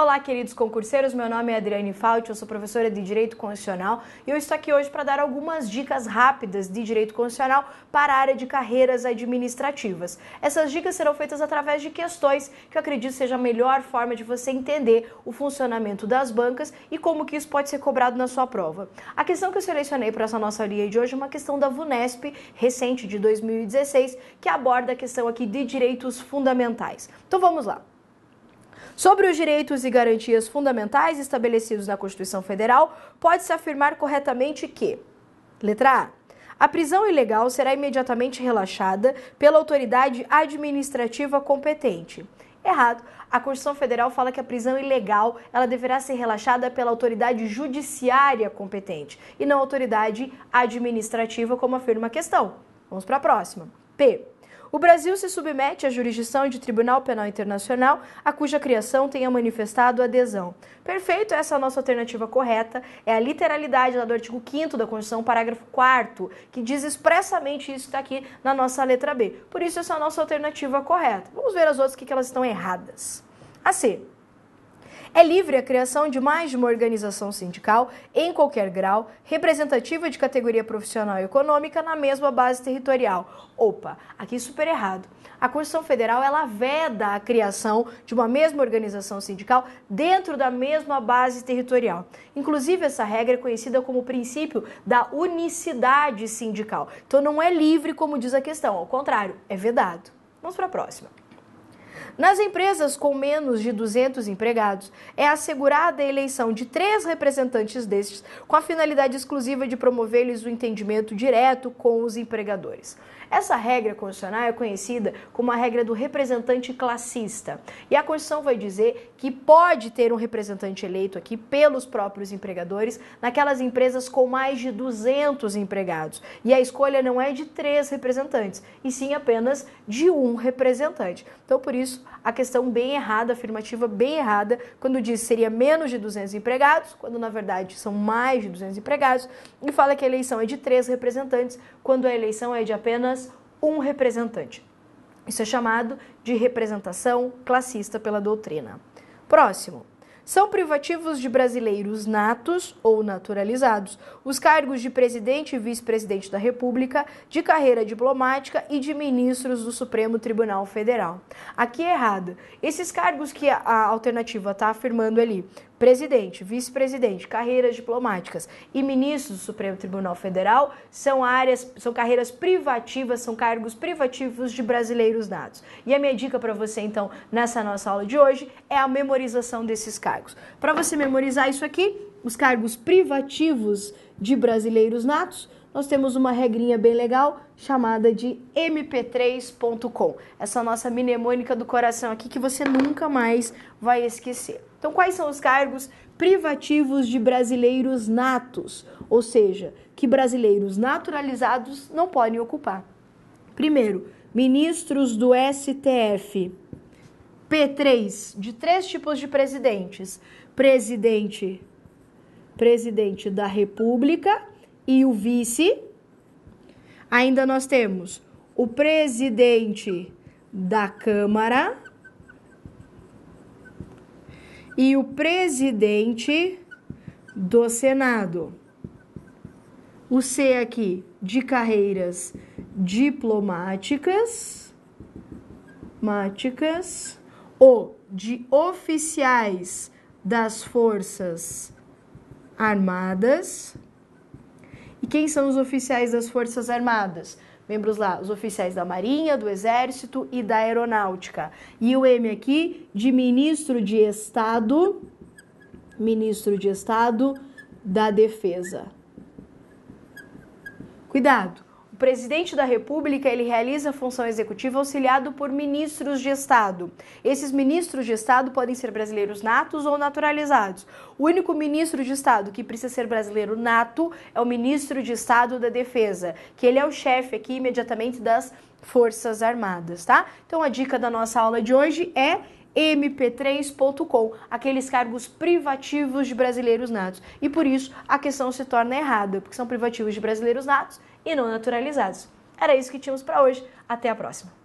Olá, queridos concurseiros, meu nome é Adriane Fauti, eu sou professora de Direito Constitucional e eu estou aqui hoje para dar algumas dicas rápidas de Direito Constitucional para a área de carreiras administrativas. Essas dicas serão feitas através de questões que eu acredito seja a melhor forma de você entender o funcionamento das bancas e como que isso pode ser cobrado na sua prova. A questão que eu selecionei para essa nossa linha de hoje é uma questão da VUNESP, recente de 2016, que aborda a questão aqui de direitos fundamentais. Então vamos lá. Sobre os direitos e garantias fundamentais estabelecidos na Constituição Federal, pode-se afirmar corretamente que: letra A. A prisão ilegal será imediatamente relaxada pela autoridade administrativa competente. Errado. A Constituição Federal fala que a prisão ilegal ela deverá ser relaxada pela autoridade judiciária competente e não autoridade administrativa, como afirma a questão. Vamos para a próxima. P. O Brasil se submete à jurisdição de Tribunal Penal Internacional, a cuja criação tenha manifestado adesão. Perfeito, essa é a nossa alternativa correta, é a literalidade lá do artigo 5 da Constituição, parágrafo 4 que diz expressamente isso que está aqui na nossa letra B. Por isso, essa é a nossa alternativa correta. Vamos ver as outras que elas estão erradas. A C é livre a criação de mais de uma organização sindical, em qualquer grau, representativa de categoria profissional e econômica na mesma base territorial. Opa, aqui super errado. A Constituição Federal ela veda a criação de uma mesma organização sindical dentro da mesma base territorial. Inclusive, essa regra é conhecida como o princípio da unicidade sindical. Então, não é livre, como diz a questão, ao contrário, é vedado. Vamos para a próxima. Nas empresas com menos de 200 empregados, é assegurada a eleição de três representantes destes, com a finalidade exclusiva de promover-lhes o entendimento direto com os empregadores. Essa regra constitucional é conhecida como a regra do representante classista. E a Constituição vai dizer que pode ter um representante eleito aqui pelos próprios empregadores naquelas empresas com mais de 200 empregados. E a escolha não é de três representantes, e sim apenas de um representante. Então, por isso, a questão bem errada, afirmativa bem errada, quando diz seria menos de 200 empregados, quando na verdade são mais de 200 empregados, e fala que a eleição é de três representantes, quando a eleição é de apenas um representante. Isso é chamado de representação classista pela doutrina. Próximo. São privativos de brasileiros natos ou naturalizados os cargos de presidente e vice-presidente da República, de carreira diplomática e de ministros do Supremo Tribunal Federal. Aqui é errado. Esses cargos que a alternativa está afirmando ali, presidente, vice-presidente, carreiras diplomáticas e ministros do Supremo Tribunal Federal são áreas, são carreiras privativas, são cargos privativos de brasileiros natos. E a minha dica para você então nessa nossa aula de hoje é a memorização desses cargos. Para você memorizar isso aqui, os cargos privativos de brasileiros natos, nós temos uma regrinha bem legal chamada de mp3.com. Essa nossa mnemônica do coração aqui que você nunca mais vai esquecer. Então, quais são os cargos privativos de brasileiros natos? Ou seja, que brasileiros naturalizados não podem ocupar. Primeiro, ministros do STF. P3, de três tipos de presidentes: presidente, presidente da República, e o vice. Ainda nós temos o presidente da Câmara e o presidente do Senado. O C aqui de carreiras diplomáticas, máticas, o de oficiais das Forças Armadas e quem são os oficiais das Forças Armadas? Membros lá, os oficiais da Marinha, do Exército e da Aeronáutica. E o M aqui de ministro de Estado, ministro de Estado da Defesa. Cuidado! O presidente da República ele realiza a função executiva auxiliado por ministros de Estado. Esses ministros de Estado podem ser brasileiros natos ou naturalizados. O único ministro de Estado que precisa ser brasileiro nato é o ministro de Estado da Defesa, que ele é o chefe aqui imediatamente das Forças Armadas, tá? Então a dica da nossa aula de hoje é mp3.com, aqueles cargos privativos de brasileiros natos. E por isso a questão se torna errada, porque são privativos de brasileiros natos e não naturalizados. Era isso que tínhamos para hoje. Até a próxima!